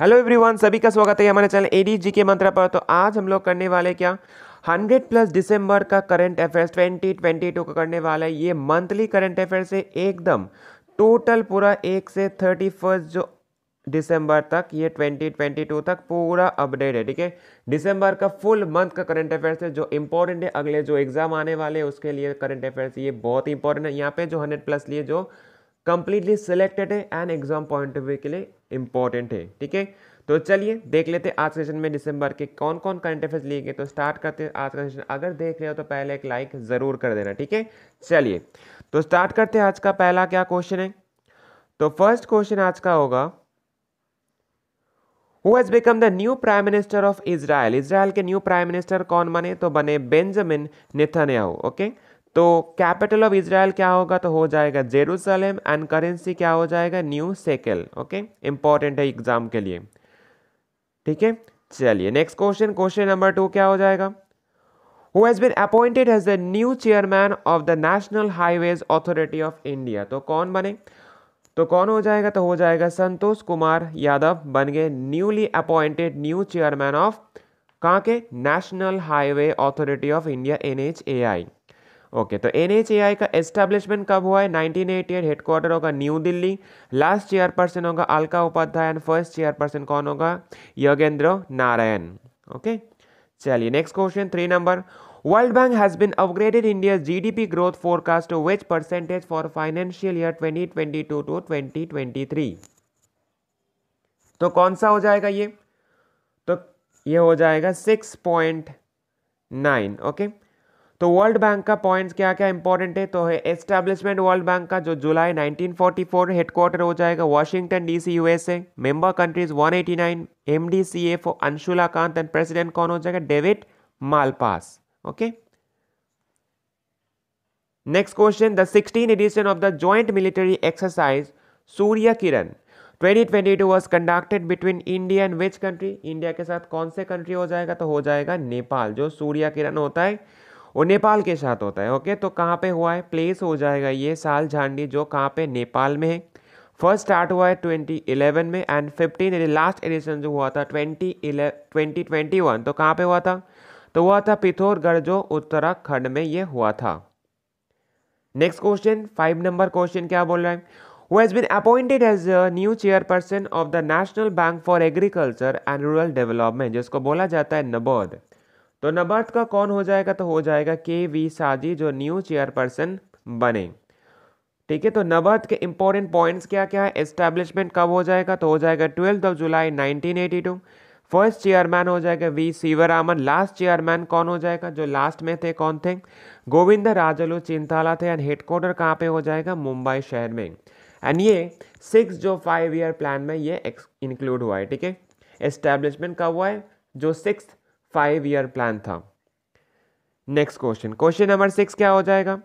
Hello everyone सभी का स्वागत है हमारे चैनल एडी जी के मंत्र पर तो आज हम लोग करने वाले क्या 100 प्लस दिसंबर का करंट अफेयर्स 2022 का करने वाला है ये मंथली करंट अफेयर्स है एकदम टोटल पूरा एक से थर्टी फर्स्ट जो दिसंबर तक ये 2022 तक पूरा अपडेट है ठीक है दिसंबर का फुल मंथ का करंट अफेयर्स है जो इंपॉर्टेंट है अगले जो एग्जाम आने वाले हैं उसके लिए करंट अफेयर्स ये बहुत इंपॉर्टेंट है यहाँ पे जो 100 प्लस लिए जो कंप्लीटली सिलेक्टेड है and exam point of view के लिए इंपॉर्टेंट है ठीक है तो चलिए देख लेते हैं आज के सेशन में दिसंबर के कौन कौन करंट अफेयर्स लिए गए तो स्टार्ट करते हैं आज का सेशन अगर देख रहे हो तो पहले एक लाइक ज़रूर कर देना ठीक है चलिए तो स्टार्ट करते हैं आज का पहला क्या क्वेश्चन है तो फर्स्ट क्वेश्चन आज का होगा who has become the new prime minister of Israel Israel के न्यू प्राइम मिनिस्टर कौन बने तो बने बेंजामिन नेथान्याहू ओके okay? तो कैपिटल ऑफ इसराइल क्या होगा तो हो जाएगा जेरूसलम एंड करेंसी क्या हो जाएगा न्यू सेकेल ओके इंपॉर्टेंट है एग्जाम के लिए ठीक है चलिए next question question number two क्या हो जाएगा who has been appointed as the new chairman of the national highways Authority of India तो कौन बने तो कौन हो जाएगा तो हो जाएगा संतोष कुमार यादव बन गए newly appointed new chairman of कहाँ के national highway authority of India N H A I okay तो एन का एस्टेब्लिशमेंट कब हुआ है 1988 हेडक्वार्टर होगा न्यू दिल्ली लास्ट चेयरपर्सन होगा Alka Upadhyaya and first chairperson कौन होगा योगेंद्र नारायण ओके चलिए next question three number World Bank has been upgraded India's which percentage for financial year twenty twenty two two 2022 twenty three तो कौन सा हो जाएगा ये तो ये हो जाएगा 6.9 ओके okay? तो वर्ल्ड बैंक का पॉइंट्स क्या क्या इंपॉर्टेंट है तो है एस्टेब्लिशमेंट वर्ल्ड बैंक का जो जुलाई 1944 हेडक्वार्टर हो जाएगा Washington DC USA member countries 189 एमडीसीए for Anshula Kant and president कौन हो जाएगा David Malpass okay next question the sixteen edition of the joint military exercise Surya Kiran 2022 was conducted between India and which country India के साथ कौन से कंट्री हो जाएगा तो हो जाएगा नेपाल जो सूर्य किरण होता है वो नेपाल के साथ होता है ओके तो कहाँ पे हुआ है प्लेस हो जाएगा ये साल झांडी जो कहाँ पे नेपाल में है फर्स्ट स्टार्ट हुआ है 2011 में एंड 15 लास्ट एडिशन जो हुआ था ट्वेंटी ट्वेंटी वन तो कहाँ पे हुआ था तो हुआ था पिथौरगढ़ जो उत्तराखंड में ये हुआ था next question five number question क्या बोल रहा है वो has been appointed as a new chairperson of the national bank for agriculture and rural development जिसको बोला जाता है नबोद तो नबार्ड का कौन हो जाएगा तो हो जाएगा के वी साजी जो न्यू चेयरपर्सन बने ठीक है तो नबार्ड के इंपॉर्टेंट पॉइंट्स क्या क्या है एस्टैब्लिशमेंट कब हो जाएगा तो हो जाएगा twelfth of July to first chairman हो जाएगा वी सीवरामन लास्ट चेयरमैन कौन हो जाएगा जो लास्ट में थे कौन थे गोविंद राजलू चिंताला थे एंड हेडक्वार्टर कहाँ पे हो जाएगा मुंबई शहर में एंड ये सिक्स जो फाइव ईयर प्लान में ये इंक्लूड हुआ है ठीक है एस्टैब्लिशमेंट कब हुआ है जो सिक्स फाइव ईयर प्लान था next question question number six क्या हो जाएगा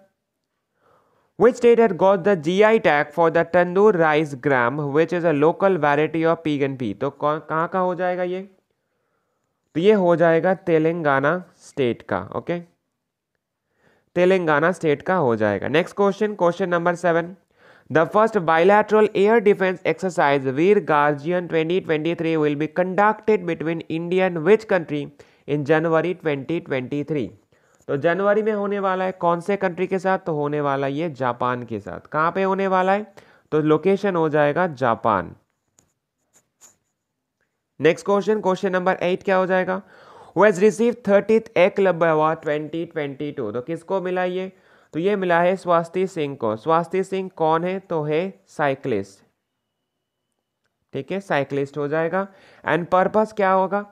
which state had the G I tag for the tandoor rice gram, which is a local variety of pig and तो कहाँ का हो जाएगा ये तो ये हो जाएगा तेलंगाना स्टेट का ओके तेलंगाना स्टेट का हो जाएगा next question question number seven the first bilateral air defence exercise Veer guardian 2023 will be conducted between India and which country in January 2023 तो जनवरी में होने वाला है कौन से कंट्री के साथ तो होने वाला ये जापान के साथ कहाँ पे होने वाला है तो लोकेशन हो जाएगा Japan next question question number eight क्या हो जाएगा who receive thirty a club award twenty twenty two तो किसको मिला ये तो ये मिला है स्वास्थ्य सिंह को स्वास्थ्य सिंह कौन है तो है साइक्लिस्ट ठीक है साइक्लिस्ट हो जाएगा एंड पर्पस क्या होगा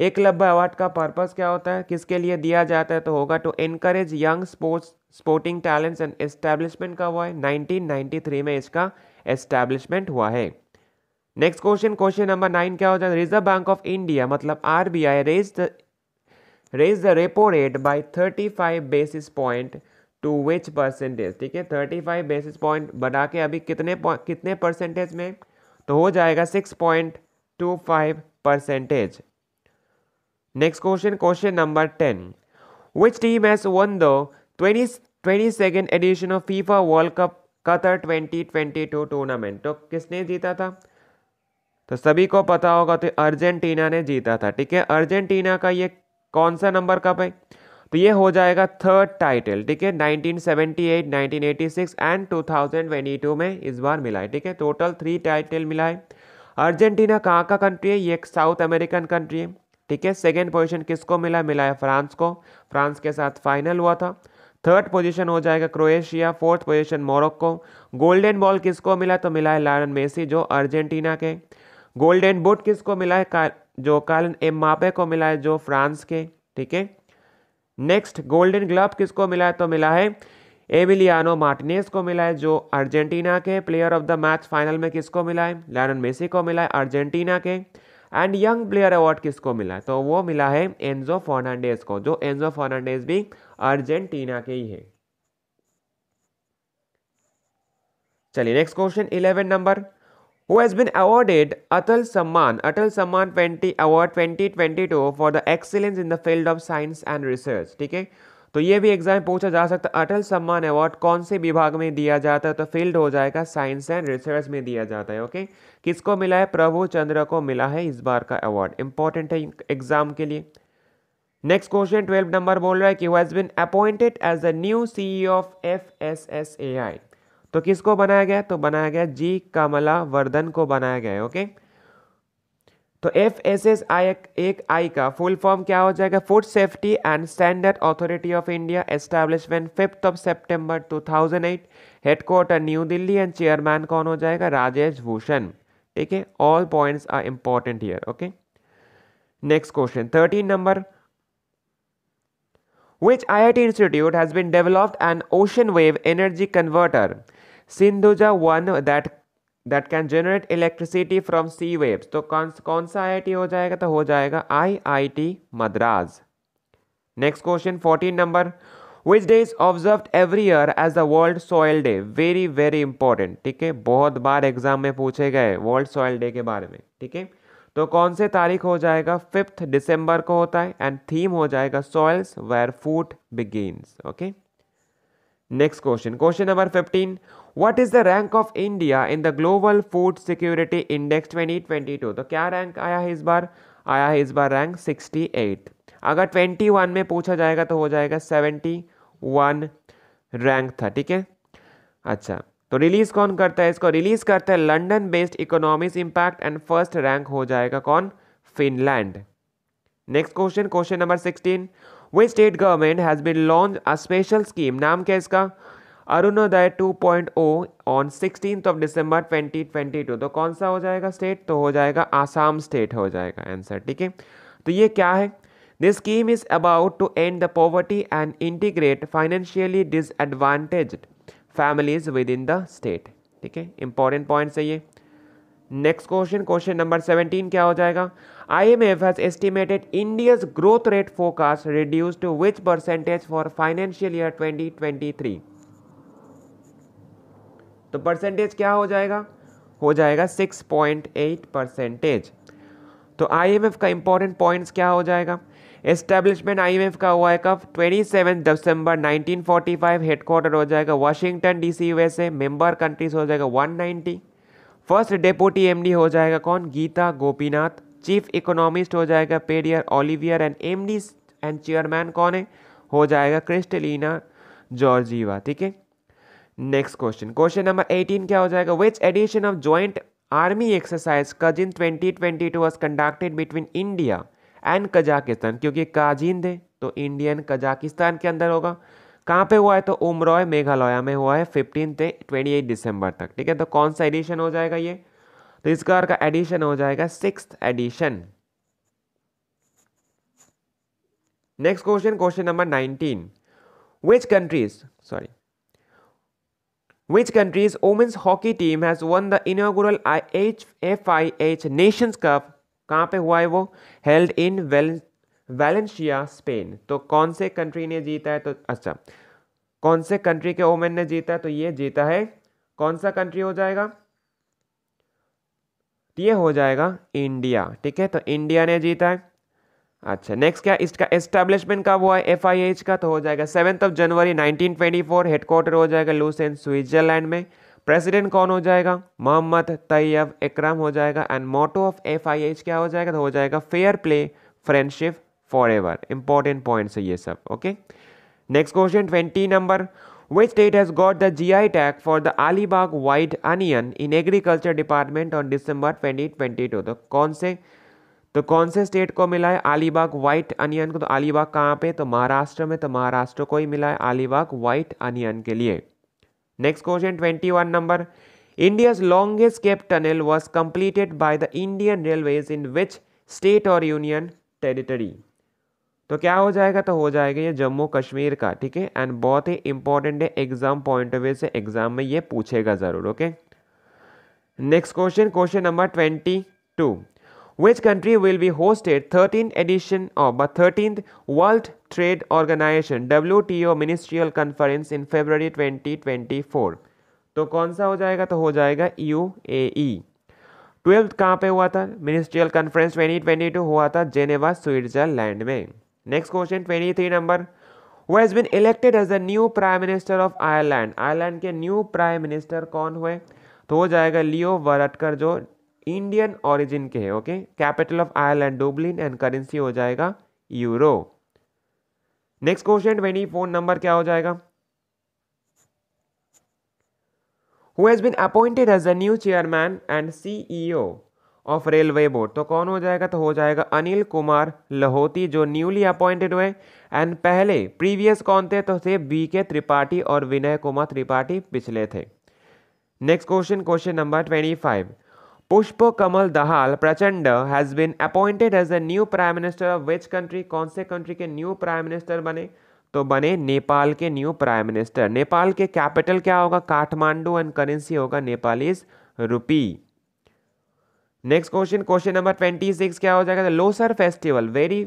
एकलव्य अवार्ड का पर्पज़ क्या होता है किसके लिए दिया जाता है तो होगा to encourage young sports sporting talents and establishment का हुआ है 1993 में इसका एस्टैब्लिशमेंट हुआ है next question question number nine क्या हो जाता है रिजर्व बैंक ऑफ इंडिया मतलब R B I raise the raise the repo rate by thirty five basis point to which percentage ठीक है थर्टी फाइव बेसिस पॉइंट बढ़ा के अभी कितने कितने परसेंटेज में तो हो जाएगा six point two five percentage next question question number ten which team has won the twenty twenty second edition of FIFA world Cup Qatar twenty twenty two tournament तो किसने जीता था तो सभी को पता होगा तो अर्जेंटीना ने जीता था ठीक है अर्जेंटीना का ये कौन सा नंबर कप है तो ये हो जाएगा थर्ड टाइटल ठीक है 1978, 1986 एंड 2022 में इस बार मिला है ठीक है टोटल थ्री टाइटल मिला है अर्जेंटीना कहाँ का कंट्री है ये एक साउथ अमेरिकन कंट्री है ठीक है सेकेंड पोजिशन किसको मिला मिला है फ्रांस को फ्रांस के साथ फाइनल हुआ था थर्ड पोजीशन हो जाएगा Croatia fourth position Morocco golden ball किसको मिला तो मिला है लारन मेसी जो अर्जेंटीना के गोल्डन बुट किसको मिला है का, जो कालन एम मापे को मिला है जो फ्रांस के ठीक है नेक्स्ट गोल्डन ग्लव किसको मिला है तो मिला है एविलियानो मार्टिनेस को मिला है जो अर्जेंटीना के player of the match final में किसको मिला है लारन मेसी को मिला है अर्जेंटीना के एंड यंग प्लेयर अवार्ड किसको मिला तो वो मिला है एनजो फर्नांडेस को जो एनजो फर्नांडेस भी अर्जेंटीना के ही है चलिए next question eleven number who has been awarded Atal Samman Atal Samman twenty award twenty twenty two for the excellence in the field of science and research ठीक है तो ये भी एग्जाम पूछा जा सकता है अटल सम्मान अवार्ड कौन से विभाग में दिया जाता है तो फील्ड हो जाएगा साइंस एंड रिसर्च में दिया जाता है ओके किसको मिला है प्रभु चंद्र को मिला है इस बार का अवार्ड इंपॉर्टेंट है एग्जाम के लिए नेक्स्ट क्वेश्चन ट्वेल्व नंबर बोल रहा है कि has been appointed as the new C of F S S A I तो किसको बनाया गया तो बनाया गया जी कमला वर्धन को बनाया गया है ओके okay? तो F S S A I आई का फुल फॉर्म क्या हो जाएगा food safety and standard authority of India establishment fifth of September 2008 headquarter new Delhi and chairman कौन हो जाएगा राजेश भूषण ठीक है all points are important here okay next question thirteen number which I I T institute has been developed an ocean wave energy converter Sindhuja one that that can generate electricity from sea waves तो कौन कौन सा आई हो जाएगा तो हो जाएगा I I T Madras next question fourteen number which day is observe every year as the world soil day very very important ठीक है बहुत बार एग्जाम में पूछे गए वर्ल्ड सॉयल डे के बारे में ठीक है तो कौन से तारीख हो जाएगा फिफ्थ दिसंबर को होता है एंड थीम हो जाएगा soils where food begins okay next question question number fifteen what is the rank of India in the global food security index 2022 तो क्या रैंक आया है इस बार आया है इस बार रैंक 68 अगर 21 में पूछा जाएगा तो हो जाएगा 71 रैंक था ठीक है अच्छा तो रिलीज़ कौन करता है इसको रिलीज़ करता है London based economics impact and first rank हो जाएगा कौन Finland next question question number sixteen which state government has been launch a special scheme नाम क्या इसका Arunoday 2.0 on sixteen of December 2022 तो कौन सा हो जाएगा स्टेट तो हो जाएगा आसाम स्टेट हो जाएगा आंसर ठीक है तो ये क्या है this scheme is about to end the poverty and integrate financially disadvantaged families within the state ठीक है इंपॉर्टेंट पॉइंट्स है ये next question question number seventeen क्या हो जाएगा I M F has estimated India's growth rate forecast reduce to which percentage for financial year twenty twenty three तो percentage क्या हो जाएगा हो जाएगा 6.8 परसेंटेज तो आईएमएफ का इंपॉर्टेंट पॉइंट्स क्या हो जाएगा एस्टेब्लिशमेंट आईएमएफ का हुआ है कब 27 दिसंबर 1945 हेडक्वार्टर हो जाएगा Washington DC USA member countries हो जाएगा 190 फर्स्ट डेपुटी एमडी हो जाएगा कौन गीता गोपीनाथ चीफ इकोनॉमिस्ट हो जाएगा Pierre Olivier and M and chairman कौन है हो जाएगा क्रिस्टलिना जॉर्जीवा ठीक है नेक्स्ट क्वेश्चन क्वेश्चन नंबर 18 क्या हो जाएगा which edition of joint army exercise Kazind 2022 twenty conducted between India and Kazakhstan क्योंकि काजिन दे तो इंडियन कजाकिस्तान के अंदर होगा कहाँ पे हुआ है तो उमरॉय मेघालय में हुआ है फिफ्टीन से ट्वेंटी दिसंबर तक ठीक है तो कौन सा एडिशन हो जाएगा ये तो कार का एडिशन हो जाएगा six edition next question question number nineteen which countries sorry Which country's women's hockey team has won the inaugural IHFIH Nations Cup? कहाँ पे हुआ है वो हेल्ड इन वैलेंशिया स्पेन तो कौन से कंट्री ने जीता है तो अच्छा कौन से कंट्री के ओमेन ने जीता है तो ये जीता है कौन सा कंट्री हो जाएगा ये हो जाएगा इंडिया ठीक है तो इंडिया ने जीता है अच्छा नेक्स्ट क्या इसका एस्टेब्लिशमेंट कब हुआ है एफ का तो हो जाएगा सेवन्थ ऑफ जनवरी 1924 हेडक्वार्टर हो जाएगा लूसेन स्विट्जरलैंड में प्रेसिडेंट कौन हो जाएगा मोहम्मद तैयब इकराम हो जाएगा एंड मोटो ऑफ एफ क्या हो जाएगा तो हो जाएगा fair play friendship forever important points है ये सब okay next question twenty number which state has got the G I tag for the Alibag white onion in agriculture department on department twenty twenty two तो कौन से तो कौन से state को मिला है अलीबाग व्हाइट अनियन को तो अलीबाग कहाँ पे तो महाराष्ट्र में तो महाराष्ट्र को ही मिला है अलीबाग व्हाइट अनियन के लिए next question twenty one number India's longest cape tunnel was completed by the Indian railways in which state और यूनियन टेरिटरी तो क्या हो जाएगा तो हो जाएगा ये जम्मू कश्मीर का ठीक है एंड बहुत ही इंपॉर्टेंट है एग्जाम पॉइंट ऑफ व्यू से एग्जाम में ये पूछेगा ज़रूर okay next question question number twenty two which country will be hosted 13th edition of the 13th World Trade Organization WTO Ministerial Conference in February 2024? तो कौन सा हो जाएगा तो हो जाएगा यू ए ई ट्वेल्थ कहाँ पे हुआ था मिनिस्ट्रियल कॉन्फ्रेंस 2022 हुआ था जेनेवा स्विट्जरलैंड में next question 23 number who has been elected as the new prime minister of Ireland. Ireland के न्यू प्राइम मिनिस्टर कौन हुए तो हो जाएगा लियो वरटकर जो इंडियन ओरिजिन के है okay capital of Ireland Dublin and currency हो जाएगा euro next question twenty four number क्या हो जाएगा who has been appointed as a new chairman and CEO of railway board तो कौन हो जाएगा तो हो जाएगा अनिल कुमार लहोती जो न्यूली अपॉइंटेड हुए एंड पहले प्रीवियस कौन थे तो थे बी के त्रिपाठी और विनय कुमार त्रिपाठी पिछले थे next question question number twenty five Pushpa Dahal Dahal Prachanda has been appointed as the new prime minister of which कौन से कंट्री के न्यू प्राइम मिनिस्टर बने तो बने नेपाल के न्यू प्राइम मिनिस्टर नेपाल के कैपिटल क्या होगा काठमांडू एंड करेंसी होगा Nepalese rupee next question question number twenty six क्या हो जाएगा Losar festival very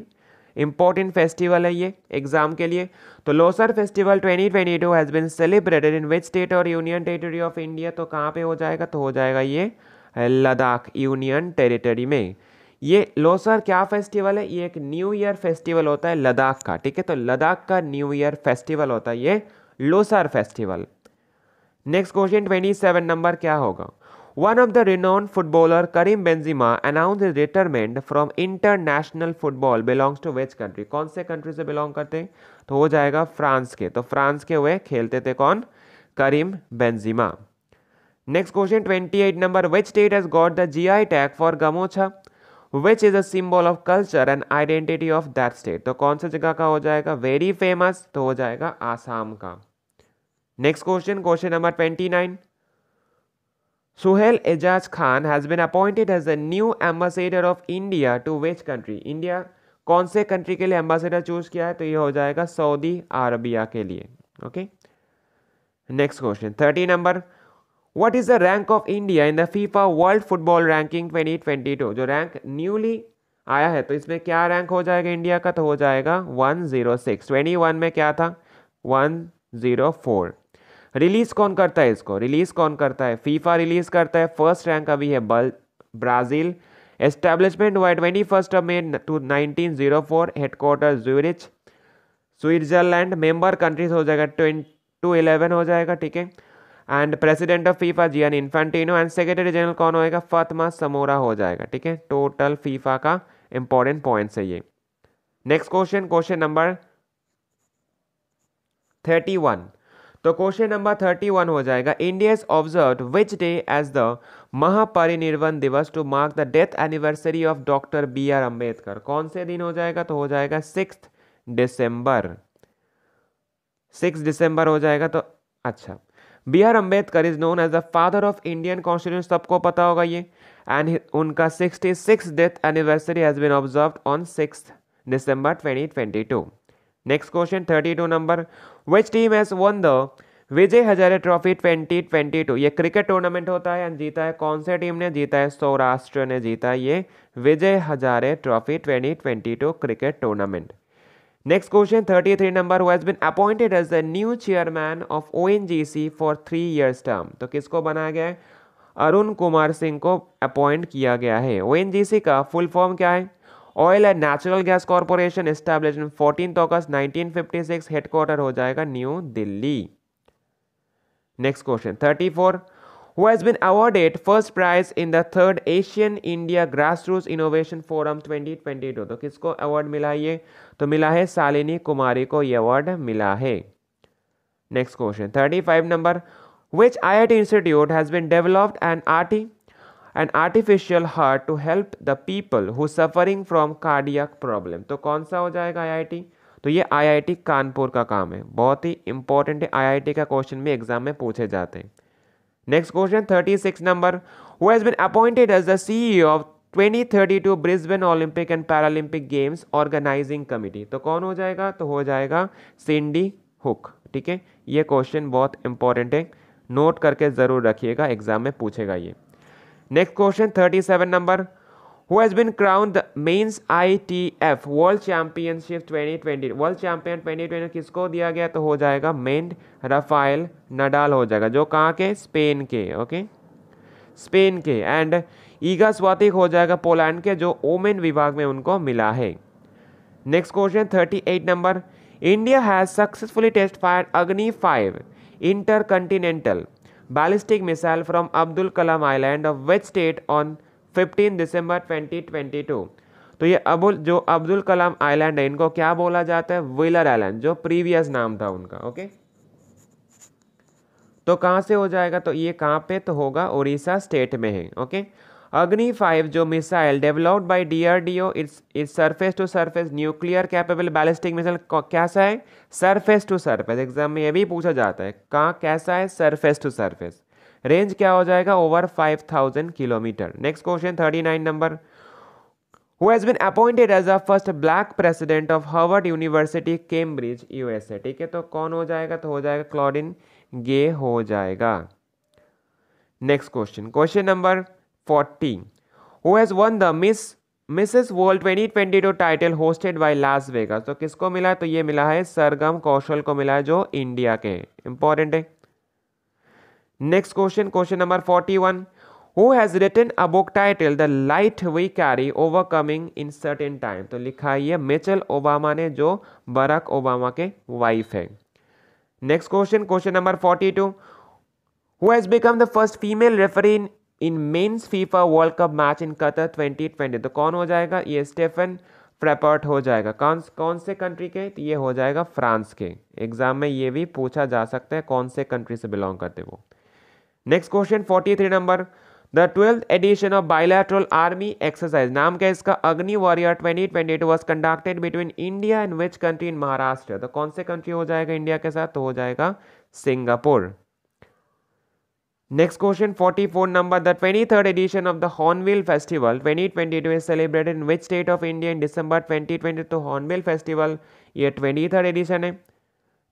important festival है ये एग्जाम के लिए तो Losar festival to has been celebrated in which state और यूनियन टेरिटरी ऑफ इंडिया तो कहाँ पे हो जाएगा तो हो जाएगा ये लद्दाख यूनियन टेरिटरी में ये लोसर क्या फेस्टिवल है ये एक न्यू ईयर फेस्टिवल होता है लद्दाख का ठीक है तो लद्दाख का न्यू ईयर फेस्टिवल होता है ये Losar festival next question twenty seven number क्या होगा one of the renowned footballer Karim Benzema announce retirement from international football football to which country कौन से कंट्री से बिलोंग करते हैं तो हो जाएगा फ्रांस के तो फ्रांस के हुए खेलते थे कौन Karim Benzema next question twenty eight number which state has got the G I tag for gamocha which is a symbol of culture and identity of that state तो कौन सा जगह का हो जाएगा वेरी फेमस तो हो जाएगा आसाम का next question question number twenty nine Suhel Ajaz Khan has been appointed as a new ambassador of India to which country India कौन से कंट्री के लिए एम्बेसडर चूज किया है तो ये हो जाएगा सऊदी अरबिया के लिए okay next question thirty number what is the rank of India in the FIFA world football ranking 2022 जो रैंक न्यूली आया है तो इसमें क्या रैंक हो जाएगा इंडिया का तो हो जाएगा 106 वन में क्या था फोर रिलीज़ कौन करता है इसको रिलीज़ कौन करता है फीफा रिलीज़ करता है फर्स्ट रैंक अभी है बल ब्राज़ील एस्टेब्लिशमेंट हुआ twenty first of May to nineteen zero four headquarter Zurich Switzerland member countries हो जाएगा ट्वेंटी टू इलेवन हो जाएगा ठीक है एंड प्रेसिडेंट ऑफ फीफा एन इन्फेंटिनो एंड सेक्रेटरी जनरल कौन होएगा फातमा समोरा हो जाएगा ठीक है टोटल फीफा का इंपॉर्टेंट पॉइंट है ये next question question number thirty one तो क्वेश्चन नंबर थर्टी वन हो जाएगा India is observe which day as the Mahaparinirvan Diwas to mark the death anniversary of doctor B R Ambedkar कौन से दिन हो जाएगा तो हो जाएगा सिक्स दिसंबर सिक्स दिसंबर हो जाएगा तो अच्छा B R Ambedkar is known as the father of Indian constitution सबको पता होगा ये एंड उनका sixty six death anniversary has been observe on six December twenty twenty two next question thirty two number which team has won the Vijay Hazare trophy twenty twenty two ये cricket tournament होता है and जीता है कौन से team ने जीता है सौराष्ट्र ने जीता है ये Vijay Hazare trophy twenty twenty two cricket tournament Next question 33 number who has been appointed as the new chairman of ONGC for three years term तो किसको बनाया गया है अरुण कुमार सिंह को अपॉइंट किया गया है सी का फुल फॉर्म क्या है oil and natural gas corporation establish fourteen August six headquarter हो जाएगा new Delhi next question four who has been awarded first prize in the third Asian India Grassroots Innovation Forum 2022 तो किसको अवार्ड मिला है ये तो मिला है शालिनी कुमारी को ये अवार्ड मिला है next question 35 number which IIT institute has been developed an RT an artificial heart to help the people who suffering from cardiac problem तो कौन सा हो जाएगा IIT तो ये IIT कानपुर का काम है बहुत ही इंपॉर्टेंट है IIT का क्वेश्चन भी एग्जाम में पूछे जाते हैं Next question 36 number Who has been appointed as the CEO of 2032 Brisbane Olympic and Paralympic games organising committee तो कौन हो जाएगा तो हो जाएगा सिंडी हुक ठीक है ये क्वेश्चन बहुत इंपॉर्टेंट है नोट करके ज़रूर रखिएगा एग्जाम में पूछेगा ये next question 37 number who has been crowned the men's ITF world championship 2020 world champion 2020 किसको दिया गया तो हो जाएगा मेन राफाइल नडाल हो जाएगा जो कहाँ के स्पेन के ओके स्पेन के एंड ईगा स्वातिक हो जाएगा पोलैंड के जो ओमेन विभाग में उनको मिला है next question 38 number India has successfully test fire Agni five inter ballistic missile from Abdul Kalam island of which state on 15 December 2022 तो ये अबुल जो अब्दुल कलाम आइलैंड है इनको क्या बोला जाता है विलर आइलैंड जो प्रीवियस नाम था उनका ओके तो कहाँ से हो जाएगा तो ये कहाँ पे तो होगा उड़ीसा स्टेट में है ओके अग्नि फाइव जो missile developed by DRDO it's it's surface to surface nuclear capable ballistic missile कैसा है सरफेस टू सरफेस एग्जाम में ये भी पूछा जाता है कहाँ कैसा है सरफेस टू सरफेस रेंज क्या हो जाएगा over five thousand kilometre next question thirty nine number who has been appointed as a first black president of Harvard University Cambridge, USA ठीक है तो कौन हो जाएगा तो हो जाएगा क्लोरिन गे हो जाएगा next question question number fourteen who has won the miss Mrs world twenty twenty two title hosted by Las Vegas तो किसको मिला तो ये मिला है सरगम कौशल को मिला है जो इंडिया के इंपॉर्टेंट है next question question number forty one who has written a book title the light we carry overcoming in certain time तो लिखा है मिचल ओबामा ने जो बराक ओबामा के वाइफ है next question question number forty two who has become the first female referee in men's FIFA world cup match in Qatar twenty twenty तो कौन हो जाएगा ये स्टेफन प्रेपर्ट हो जाएगा कौन कौन से कंट्री के तो ये हो जाएगा फ्रांस के एग्जाम में ये भी पूछा जा सकता है कौन से कंट्री से बिलोंग करते वो next question forty three number the twelfth edition of bilateral army exercise नाम क्या इसका Agni warrior twenty twenty two was conducted between India and which country in Maharashtra तो कौन से कंट्री हो जाएगा इंडिया के साथ तो हो जाएगा Singapore next question forty four number the twenty third edition of the Hornbill festival twenty twenty two is celebrated in which state of India in December twenty twenty two Hornbill festival ये twenty third edition है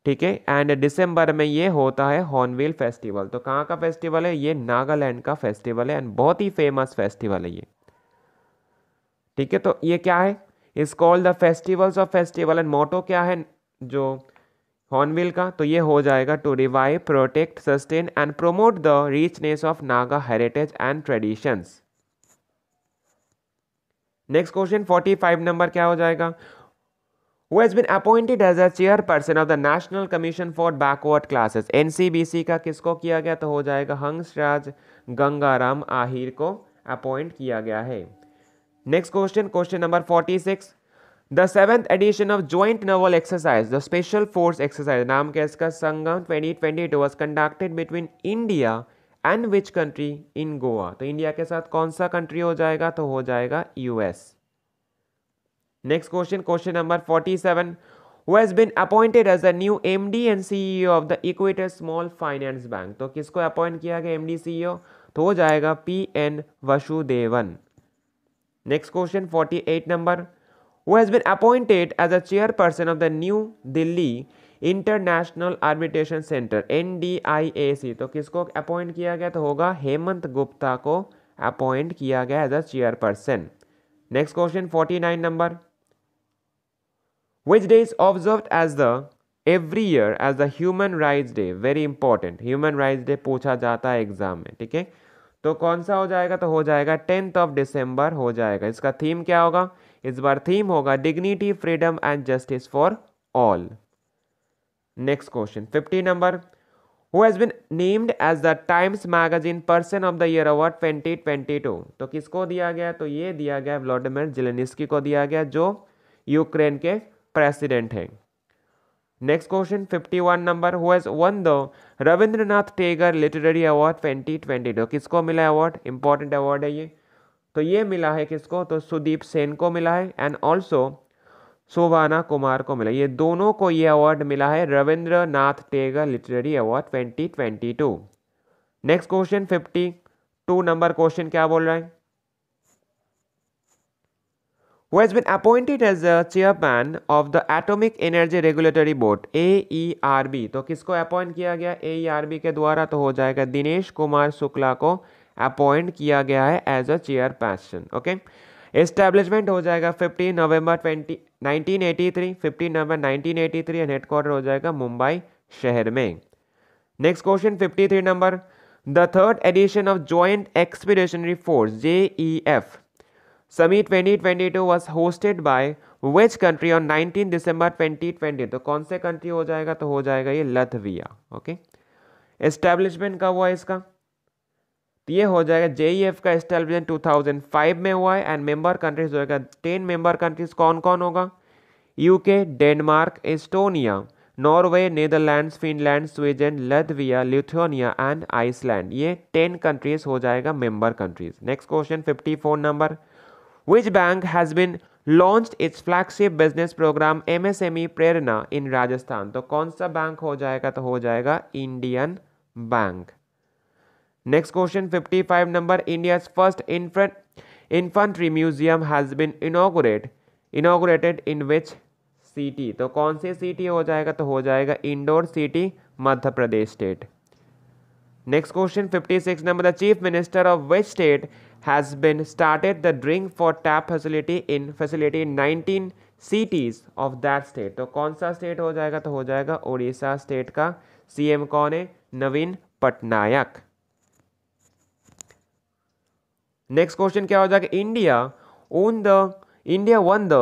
ठीक है and दिसंबर में ये होता है हॉर्नवेल festival तो कहाँ का फेस्टिवल है ये नागालैंड का फेस्टिवल है एंड बहुत ही फेमस फेस्टिवल है ये ठीक है तो ये क्या है is called the festivals of festival and motto क्या है जो हॉर्नवेल का तो ये हो जाएगा to revive protect sustain and promote the richness of Naga heritage and traditions next question forty five number क्या हो जाएगा who has been appointed as a chairperson of the National Commission for Backward Classes NCBC का किसको किया गया तो हो जाएगा हंसराज गंगाराम आहिर को अपॉइंट किया गया है next question question number forty six the seventh edition of joint naval exercise the special force exercise नाम क्या इसका Sangam twenty twenty two was conducted between India and which country in Goa तो इंडिया के साथ कौन सा कंट्री हो जाएगा तो हो जाएगा US Next question, question number 47. Been appointed as appointed as the new MD and CEO of the Equator Small Finance Bank? तो किसको अपॉइंट किया गया एम डी एमडी सीईओ तो हो जाएगा P N Vasudevan next question forty eight number वो has been appointed as a chairperson of the new Delhi international arbitration centre N D I A C तो किसको अपॉइंट किया गया तो होगा हेमंत गुप्ता को अपॉइंट किया गया as a chairperson next question forty nine number which day is observed as the every year as the human rights day very important human rights day पूछा जाता है एग्जाम में ठीक है तो कौन सा हो जाएगा तो हो जाएगा टेंथ ऑफ दिसंबर हो जाएगा इसका थीम क्या होगा इस बार थीम होगा dignity freedom and justice for all next question fifty number who has been named as the Times magazine person of the year award twenty twenty two तो किसको दिया गया तो ये दिया गया व्लादिमिर जिलेनिस्की को दिया गया जो यूक्रेन के प्रेसिडेंट हैं next question 51 number who has won the Rabindranath Tagore literary award 2020 तो किसको मिला अवार्ड इंपॉर्टेंट अवार्ड है ये तो ये मिला है किसको तो सुदीप सेन को मिला है एंड ऑल्सो सुवाना कुमार को मिला ये दोनों को ये अवार्ड मिला है Rabindranath Tagore literary award 2022 next question 52 number question क्या बोल रहा है who has been appointed as the chairman of the Atomic Energy Regulatory Board AERB तो किसको अपॉइंट किया गया AERB के द्वारा तो हो जाएगा दिनेश कुमार शुक्ला को अपॉइंट किया गया है as a chairperson okay establishment हो जाएगा 15 नवंबर 20 1983 फिफ्टीन नवंबर 1983 एंड हेडक्वार्टर हो जाएगा मुंबई शहर में next question 53 number the third edition of joint expeditionary force J E F summit 2022 was hosted by which country on 19 December 2020 तो कौन से कंट्री हो जाएगा तो हो जाएगा ये लथविया ओके एस्टेब्लिशमेंट कब हुआ इसका तो ये हो जाएगा जेईएफ e का एस्टेब्लिशमेंट 2005 में हुआ है एंड मेंबर कंट्रीज होगा टेन मेंबर कंट्रीज कौन कौन होगा UK Denmark Estonia Norway Netherlands Finland Sweden Latvia Lithuania and Iceland ये टेन कंट्रीज हो जाएगा member countries next question fifty four number which bank has been launch its flagship business programme M S M E Prerna in Rajasthan तो कौन सा bank हो जाएगा तो हो जाएगा Indian bank next question 55 number India first infant infantry museum has been inaugurate inaugurated in which city तो कौन सी सिटी हो जाएगा तो हो जाएगा Indore city Madhya Pradesh state Next question 56 number the chief minister of which state has been started the drink for tap facility in facility in 19 cities of that state तो कौन सा स्टेट हो जाएगा तो हो जाएगा ओडिशा स्टेट का सीएम कौन है नवीन पटनायक नेक्स्ट क्वेश्चन क्या हो जाएगा India won the India won the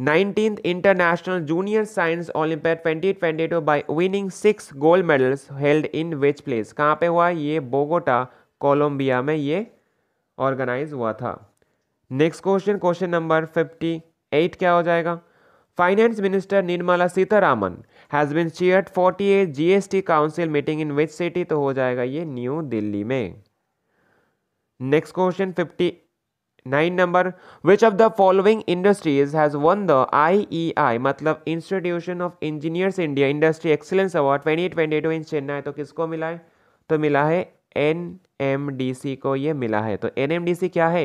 19th International Junior Science Olympiad 2022 by winning six gold medals held in which place कहाँ पे हुआ ये बोगोटा कोलंबिया में ये ऑर्गेनाइज हुआ था नेक्स्ट क्वेश्चन क्वेश्चन नंबर 58 क्या हो जाएगा finance minister Nirmala Sitharaman has been chaired 48 T council meeting in which city तो हो जाएगा ये न्यू दिल्ली में next question 58 nine number which of the following industries has won the I I मतलब institution of engineers India industry excellence award twenty twenty two in Chennai तो किसको मिला है तो मिला है एन एम डी सी को ये मिला है तो एन एम डी सी क्या है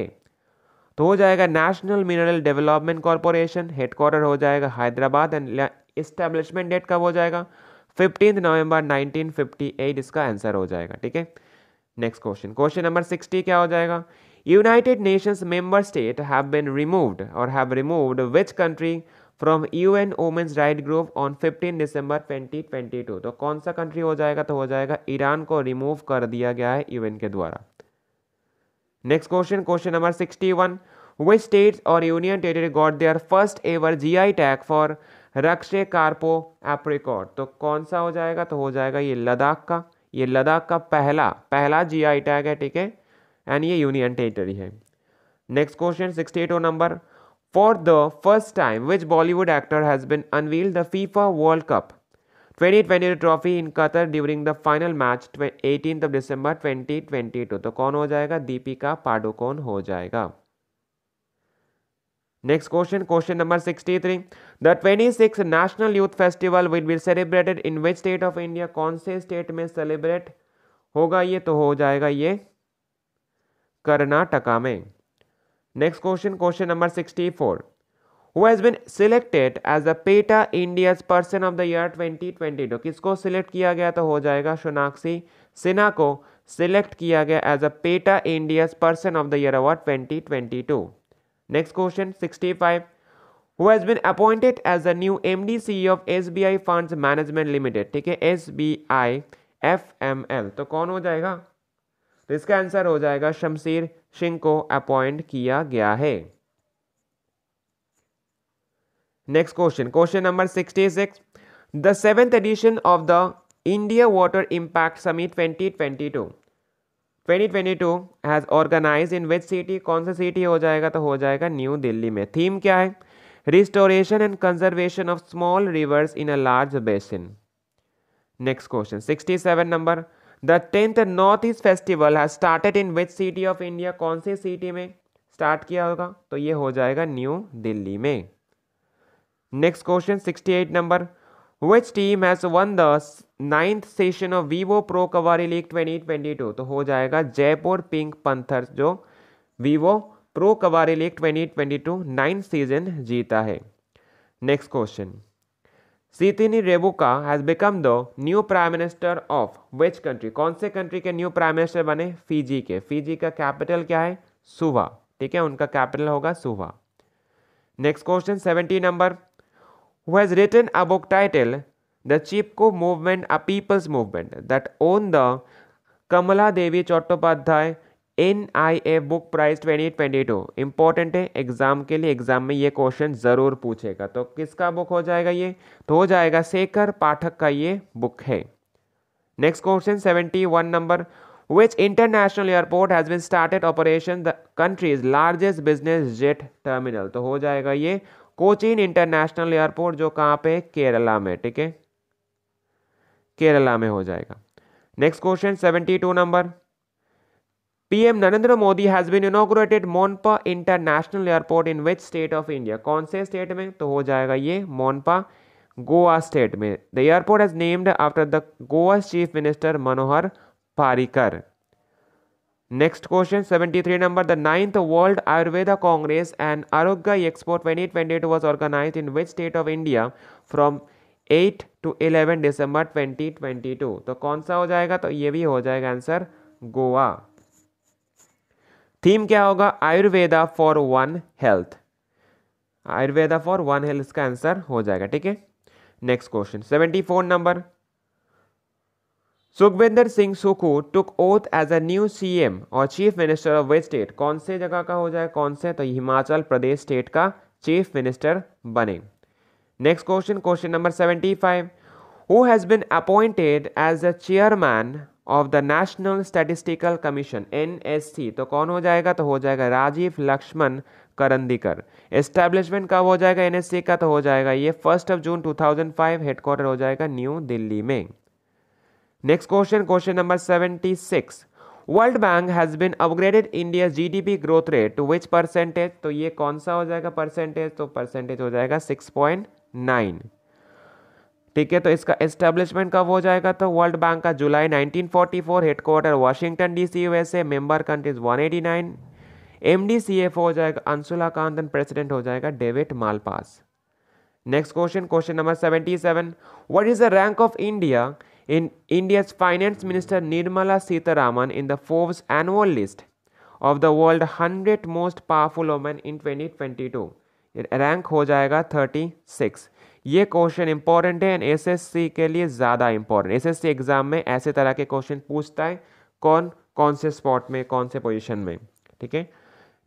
तो हो जाएगा national mineral development corporation headquarter हो जाएगा हैदराबाद एंड इस्टेब्लिशमेंट डेट कब हो जाएगा fifteen November nineteen fifty eight इसका आंसर हो जाएगा ठीक है next question question number sixty क्या हो जाएगा United Nations member state have been removed or have removed which country from U N women's right group on 15 December 2022 तो कौन सा कंट्री हो जाएगा तो हो जाएगा ईरान को रिमूव कर दिया गया है यूएन के द्वारा next question question number 61 which state और union territory got their first ever G I tag for Raktsey Karpo apricot तो कौन सा हो जाएगा तो हो जाएगा ये लद्दाख का ये लद्दाख का पहला पहला जी आई टैग है ठीक है एंड ये यूनियन टेरिटरी है next question sixty eight number for the first time which Bollywood actor has been unveil the FIFA world cup twenty twenty trophy in Qatar during the final match eighteen of December twenty twenty two तो कौन हो जाएगा दीपिका पाडुकोन हो जाएगा next question question number sixty three the twenty six national youth festival will be celebrated in which state of India कौन से state में celebrate होगा ये तो हो जाएगा ये कर्नाटका में next question question number sixty four who has been selected as a PETA PETA person of the year twenty twenty two किसको सिलेक्ट किया गया तो हो जाएगा सोनाक्षी सिन्हा को सिलेक्ट किया गया as a PETA India's person of the year award twenty twenty two next question sixty five who has been appointed as a new M D C of S B I fund management limited ठीक है S B I F M L तो कौन हो जाएगा तो इसका answer हो जाएगा शमशीर सिंह को अपॉइंट किया गया है next question question number sixty six the seventh edition of the India water impact summit twenty twenty two twenty twenty two has organise in which city कौन सा सिटी हो जाएगा तो हो जाएगा न्यू दिल्ली में थीम क्या है restoration and conservation of small rivers in a large basin next question sixty seven number the tenth north east festival है started in which city of India कौन सी सिटी में स्टार्ट किया होगा तो ये हो जाएगा न्यू दिल्ली में next question sixty eight number which team has won the ninth session of Vivo pro कवारी लीग ट्वेंटी ट्वेंटी टू तो हो जाएगा जयपुर पिंक पंथर जो वीवो प्रो कवारी league twenty twenty two ninth season जीता है next question Sitiveni Rabuka has become the new prime minister of which country कौन से कंट्री के न्यू प्राइम मिनिस्टर बने फीजी के फीजी का कैपिटल क्या है सुवा ठीक है उनका कैपिटल होगा Suva next question seventy number who has written a book title the Chipko movement a people's movement that won the Kamala Devi Chattopadhyay N I A book prize twenty twenty two important है exam के लिए एग्जाम में ये question ज़रूर पूछेगा तो किसका book हो जाएगा ये तो हो जाएगा शेखर पाठक का ये बुक है next question seventy one number which international airport has been started operation the country's largest business jet terminal तो हो जाएगा ये कोचिन इंटरनेशनल एयरपोर्ट जो कहाँ पे केरला में ठीक है केरला में हो जाएगा next question seventy two number PM Narendra Modi has been inaugurated Mopa international airport in which state of India कौन से स्टेट में तो हो जाएगा ये मोनपा गोवा स्टेट में the airport is named after the Goa chief minister Manohar Parrikar next question 73 number the ninth world Ayurveda congress and Arogya export 2022 was organized in which state of India to 8 to 11 December two तो कौन सा हो जाएगा तो ये भी हो जाएगा आंसर गोवा थीम क्या होगा Ayurveda for one health Ayurveda for one health इसका आंसर हो जाएगा ठीक है next question seventy four number Sukhvinder Singh Sukhu took oath as a new C M और chief minister of west state कौन से जगह का हो जाए कौन से तो हिमाचल प्रदेश स्टेट का चीफ मिनिस्टर बने next question question number seventy five who has been appointed as a chairman of the national statistical commission N तो कौन हो जाएगा तो हो जाएगा राजीव लक्ष्मण करंदीकर एस्टैब्लिशमेंट कब हो जाएगा एन का तो हो जाएगा ये first of June 2005 thousand five headquarter हो जाएगा न्यू दिल्ली में next question question number 76 world bank has been upgraded India G D P growth rate to which percentage तो ये कौन सा हो जाएगा परसेंटेज तो परसेंटेज हो जाएगा सिक्स पॉइंट नाइन ठीक है तो इसका एस्टेब्लिशमेंट कब हो जाएगा तो वर्ल्ड बैंक का जुलाई 1944 forty four headquarter Washington DC USA member countries one eighty nine M D C F हो जाएगा अंशुला कांतन प्रेसिडेंट हो जाएगा David Malpass next question question number seventy seven what is the rank of India in India's finance minister Nirmala Sitharaman in the Forbes annual list of the world hundred most powerful women in twenty twenty two rank हो जाएगा thirty six ये question important है and SSC के लिए ज़्यादा important SSC exam में ऐसे तरह के क्वेश्चन पूछता है कौन कौन से स्पॉट में कौन से पोजिशन में ठीक है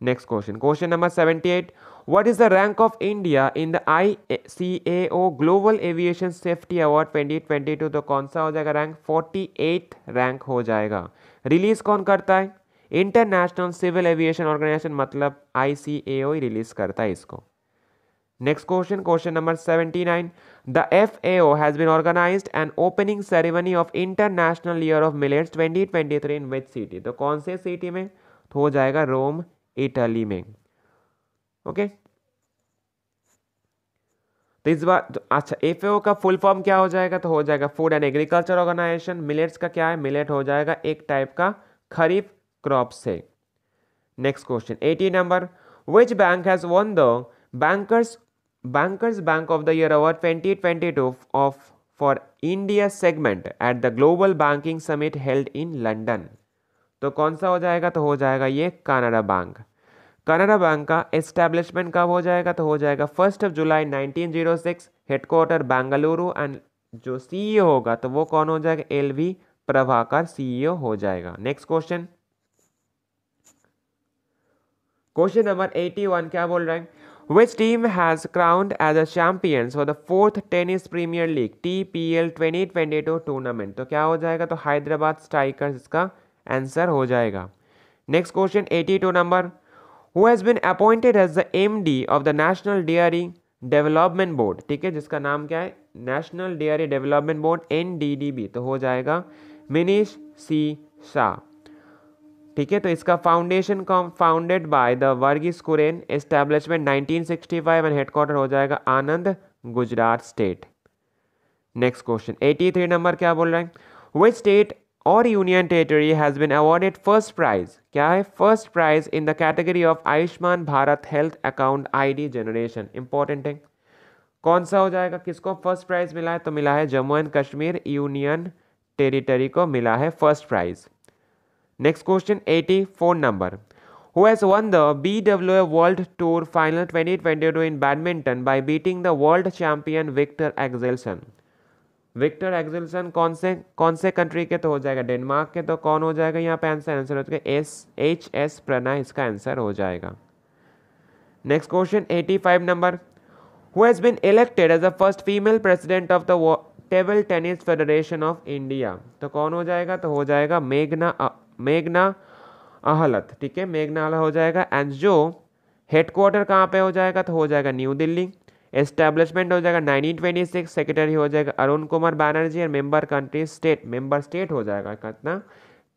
next question question number seventy eight what is the rank of India in the I C A O global aviation safety award twenty twenty two तो कौन सा हो जाएगा रैंक फोर्टी एट रैंक हो जाएगा रिलीज़ कौन करता है इंटरनेशनल सिविल एविएशन ऑर्गेनाइजेशन मतलब आई सी ए ओ रिलीज़ करता है इसको next Next question, question number 79. The FAO has been organized an opening ceremony of International Year of Millets 2023 in which city तो कौन से सिटी में तो हो जाएगा रोम इटली में ओके तो इस बार तो अच्छा एफ का फुल फॉर्म क्या हो जाएगा तो हो जाएगा food and agriculture organization millets का क्या है मिलेट हो जाएगा एक टाइप का खरीफ क्रॉप से next question eighty number which bank has won the bankers Bankers Bank of the Year Award 2022 of for India segment at the Global Banking Summit held in London. तो कौन सा हो जाएगा तो हो जाएगा ये कनाडा बैंक कनाडा बैंक का एस्टेब्लिशमेंट कब हो जाएगा तो हो जाएगा first of July 1906 headquarter Bengaluru and जो सीईओ e होगा तो वो कौन हो जाएगा एल वी प्रभाकर सीईओ हो जाएगा नेक्स्ट क्वेश्चन क्वेश्चन नंबर 81 क्या बोल रहे हैं Which team has crowned as the champions for the fourth tennis Premier League TPL 2022 tournament तो क्या हो जाएगा तो हैदराबाद स्ट्राइकर्स इसका आंसर हो जाएगा next question 82 number who has been appointed as the MD of the national dairy development board ठीक है जिसका नाम क्या है national dairy development board N तो हो जाएगा मिनीश सी शाह ठीक है तो इसका फाउंडेशन कॉम founded by the Verghese Kurien establishment 1965 and headquarter हो जाएगा Anand Gujarat state next question 83 number क्या बोल रहे हैं विच स्टेट और union territory has been awarded first prize क्या है first prize in the category of Ayushman Bharat health account D generation important है कौन सा हो जाएगा किसको फर्स्ट प्राइज मिला है तो मिला है Jammu and Kashmir union territory को मिला है first prize next question 84 number who has won the BWF World Tour Final 2022 in badminton by beating the world champion Victor Axelsen. Victor Axelsen कौन से कौन से कंट्री के तो हो जाएगा डेनमार्क के तो कौन हो जाएगा यहाँ पे आंसर आंसर हो जाएगा एस एच एस प्रणय इसका आंसर हो जाएगा next question 85 number who has been elected as the first female president of the table tennis federation of India तो कौन हो जाएगा तो हो जाएगा मेघना मेघना अहलत ठीक है मेघना अहलत हो जाएगा एंड जो हेडक्वार्टर कहाँ पे हो जाएगा तो हो जाएगा न्यू दिल्ली एस्टैब्लिशमेंट हो जाएगा नाइनटीन ट्वेंटी सिक्स सेक्रेटरी हो जाएगा अरुण कुमार बैनर्जी और member country state member state हो जाएगा कितना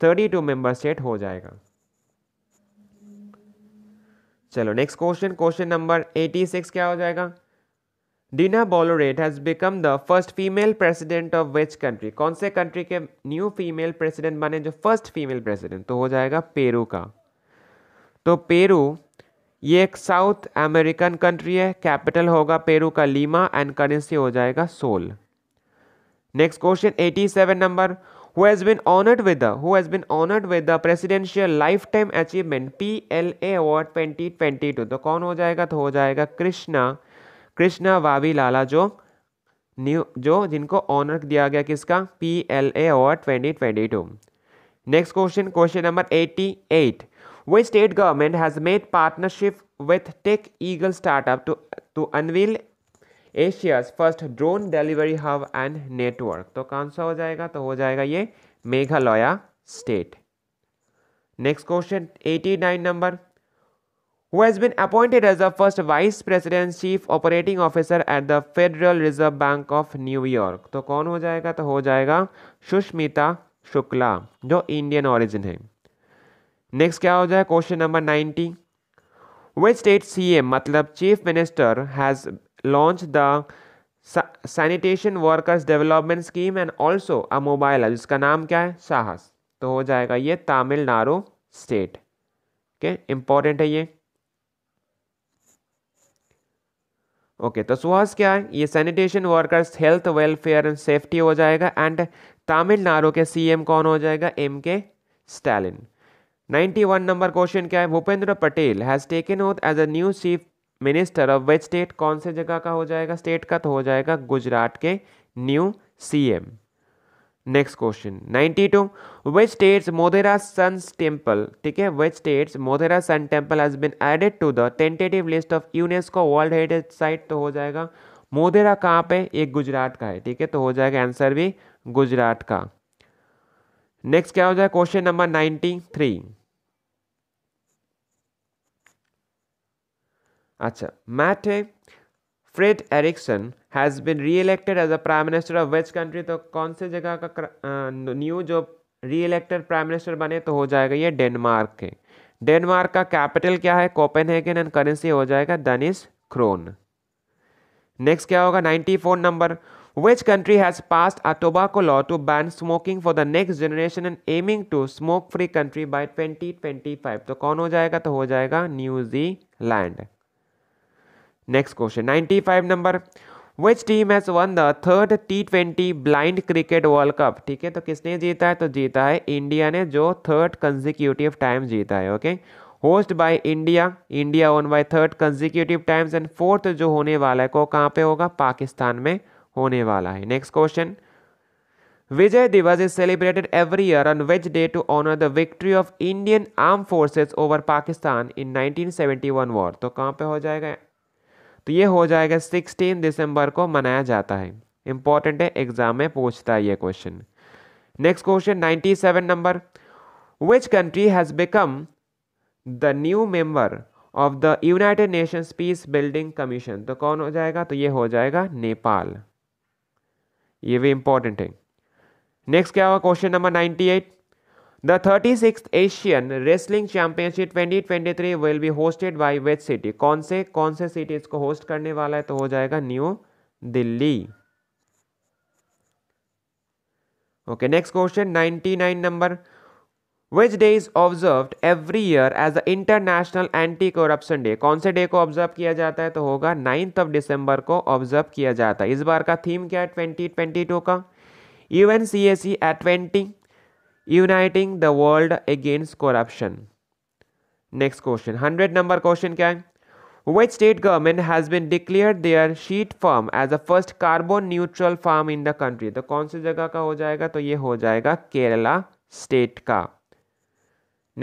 थर्टी टू मेंबर स्टेट हो जाएगा चलो next question question number eighty six क्या हो जाएगा Dina Boluarte has become the first female president of which country कौन से कंट्री के न्यू फीमेल प्रेसिडेंट बने जो फर्स्ट फीमेल प्रेसिडेंट तो हो जाएगा पेरू का तो पेरू ये एक साउथ अमेरिकन कंट्री है कैपिटल होगा पेरू का लीमा एंड करेंसी हो जाएगा sol next question eighty seven number who has been honored with the who has been honored with the presidential lifetime achievement PLA award 2022 तो कौन हो जाएगा तो हो जाएगा कृष्णा कृष्णा वावी लाला जो न्यू जो जिनको ऑनर दिया गया किसका पी एल ए और twenty twenty two next question question number eighty eight which state government has made partnership with tech eagle startup to to unveil Asia's first drone delivery hub and network तो कौन सा हो जाएगा तो हो जाएगा ये Meghalaya state next question eighty nine number who has been appointed as the first vice president chief operating officer at the Federal Reserve Bank of New York. तो कौन हो जाएगा तो हो जाएगा सुष्मिता शुक्ला जो इंडियन ऑरिजिन है नेक्स्ट क्या हो जाए question number ninety which state CM मतलब chief minister has launch the sanitation workers development scheme and also a mobile है जिसका नाम क्या है साहस तो हो जाएगा ये Tamil Nadu state okay okay? Important है ये ओके तो सुहास क्या है ये sanitation workers health welfare and safety हो जाएगा एंड तमिलनाडु के सीएम कौन हो जाएगा एम के स्टालिन वन नंबर क्वेश्चन क्या है Bhupendra Patel has taken oath as a new chief minister of which state कौन से जगह का हो जाएगा स्टेट का तो हो जाएगा गुजरात के new CM next question 92 which states Modhera sun temple ठीक है which states Modhera sun temple has been added to the tentative list of UNESCO world heritage site तो हो जाएगा मोधेरा कहाँ पे एक गुजरात का है ठीक है तो हो जाएगा आंसर भी गुजरात का नेक्स्ट क्या हो जाएगा क्वेश्चन नंबर नाइन्टी थ्री अच्छा मैथ है Frederiksen has been re elected as a prime minister of which country तो कौन से जगह का न्यू जो री इलेक्टेड प्राइम मिनिस्टर बने तो हो जाएगा ये डेनमार्क के डेनमार्क का कैपिटल क्या है कोपेनहेगन एंड करेंसी हो जाएगा दनिस क्रोन नेक्स्ट क्या होगा ninety four number which country has pass a tobacco law to ban smoking for the next generation and aiming to smoke free country by twenty twenty five तो कौन हो जाएगा तो हो जाएगा New Zealand next question ninety five number which team has won the third T twenty blind cricket world cup ठीक है तो किसने जीता है तो जीता है इंडिया ने जो थर्ड कंजिक्यूटिव टाइम जीता है okay host by India India won by third consecutive times and fourth जो होने वाला है को कहाँ पे होगा पाकिस्तान में होने वाला है next question Vijay Diwas is celebrated every year on which day to honour the victory of Indian arm forces over Pakistan in 1971 war तो कहाँ पे हो जाएगा तो ये हो जाएगा सिक्सटीन दिसंबर को मनाया जाता है इंपॉर्टेंट है एग्जाम में पूछता है ये question next question ninety seven number which country has become the new member of the united nations peace building commission तो कौन हो जाएगा तो ये हो जाएगा नेपाल ये भी इंपॉर्टेंट है नेक्स्ट क्या हुआ question number ninety eight The 36th Asian Wrestling Championship 2023 will be hosted by which city? कौन से कौन से सिटी इसको होस्ट करने वाला है तो हो जाएगा new Delhi okay next question 99 number which day is observe every year as a international anti corruption day कौन से डे को ऑब्जर्व किया जाता है तो होगा नाइन्थ ऑफ डिसंबर को ऑब्जर्व किया जाता है इस बार का थीम क्या है ट्वेंटी ट्वेंटी टू का U N C S C at twenty uniting the world against corruption next question hundred number question क्या है what state government has been declare their seed farm as a first carbon neutral farm in the country तो कौन सी जगह का हो जाएगा तो ये हो जाएगा केरला स्टेट का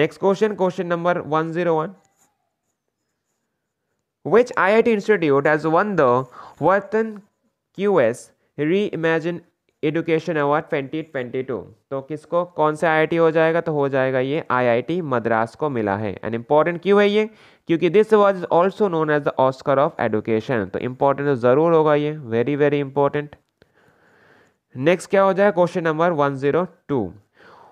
next question question number one zero one which I I T institute has won the Wharton re imagine education award twenty twenty two तो किसको कौन सा आई हो जाएगा तो हो जाएगा ये आईआईटी मद्रास को मिला है एंड इम्पॉर्टेंट क्यों है ये क्योंकि this was also known as the Oscar of education तो इम्पॉर्टेंट तो ज़रूर होगा ये वेरी वेरी इंपॉर्टेंट नेक्स्ट क्या हो जाए question number one zero two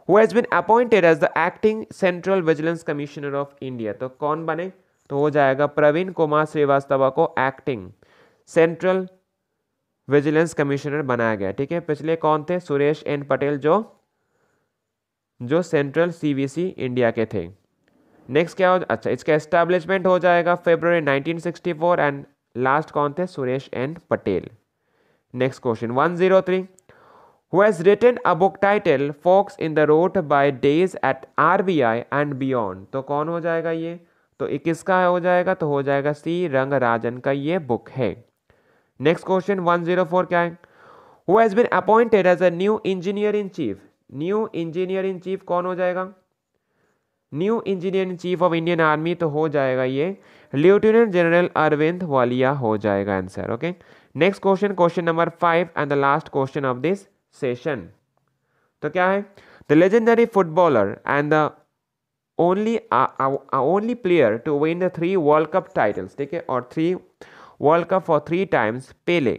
who has been appointed as the acting central vigilance commissioner of India तो कौन बने तो हो जाएगा प्रवीण कुमार श्रीवास्तव को एक्टिंग सेंट्रल विजिलेंस कमिश्नर बनाया गया ठीक है पिछले कौन थे सुरेश एन पटेल जो जो सेंट्रल सीबीसी इंडिया के थे नेक्स्ट क्या हो अच्छा इसका एस्टेब्लिशमेंट हो जाएगा फेब्रवरी 1964 एंड लास्ट कौन थे Suresh N Patel next question 103 three has written a book title folks in the road by days at R and beyond तो कौन हो जाएगा ये तो इक्कीस किसका हो जाएगा तो हो जाएगा सी रंग का ये बुक है नेक्स्ट क्वेश्चन 104 क्या है who has been appointed as a new engineer in chief new engineer in chief कौन हो जाएगा new engineer in chief of Indian army तो हो जाएगा ये लेफ्टिनेंट जनरल अरविंद वालिया हो जाएगा answer okay next question question number five and the last question of this session तो क्या है the legendary footballer and the only only player to win the three world cup titles ठीक है और three World Cup for three times, Pele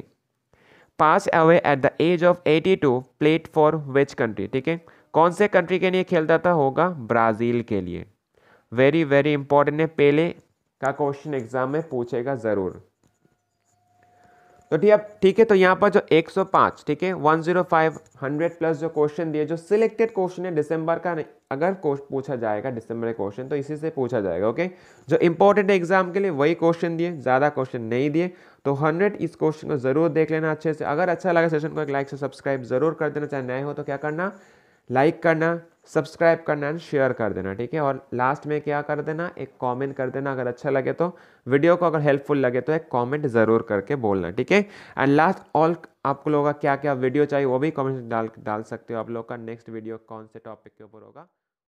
pass away at the age of 82 played for which country ठीक है कौन से country के लिए खेलता था होगा ब्राज़ील के लिए वेरी वेरी इंपॉर्टेंट है पेले का क्वेश्चन एग्जाम में पूछेगा ज़रूर तो ठीक है ठीक है तो यहाँ पर जो 105 ठीक है 105 100 प्लस जो क्वेश्चन दिए जो सिलेक्टेड क्वेश्चन है दिसंबर का नहीं अगर पूछा जाएगा दिसंबर क्वेश्चन तो इसी से पूछा जाएगा ओके जो इंपॉर्टेंट है एग्जाम के लिए वही क्वेश्चन दिए ज़्यादा क्वेश्चन नहीं दिए तो 100 इस क्वेश्चन को जरूर देख लेना अच्छे से अगर अच्छा लगा सेशन को एक लाइक से सब्सक्राइब जरूर कर देना चाहे नए हो तो क्या करना लाइक करना सब्सक्राइब करना एंड शेयर कर देना ठीक है और लास्ट में क्या कर देना एक कमेंट कर देना अगर अच्छा लगे तो वीडियो को अगर हेल्पफुल लगे तो एक कमेंट ज़रूर करके बोलना ठीक है एंड लास्ट ऑल आप लोगों का क्या क्या वीडियो चाहिए वो भी कमेंट डाल डाल सकते हो आप लोग का नेक्स्ट वीडियो कौन से टॉपिक के ऊपर होगा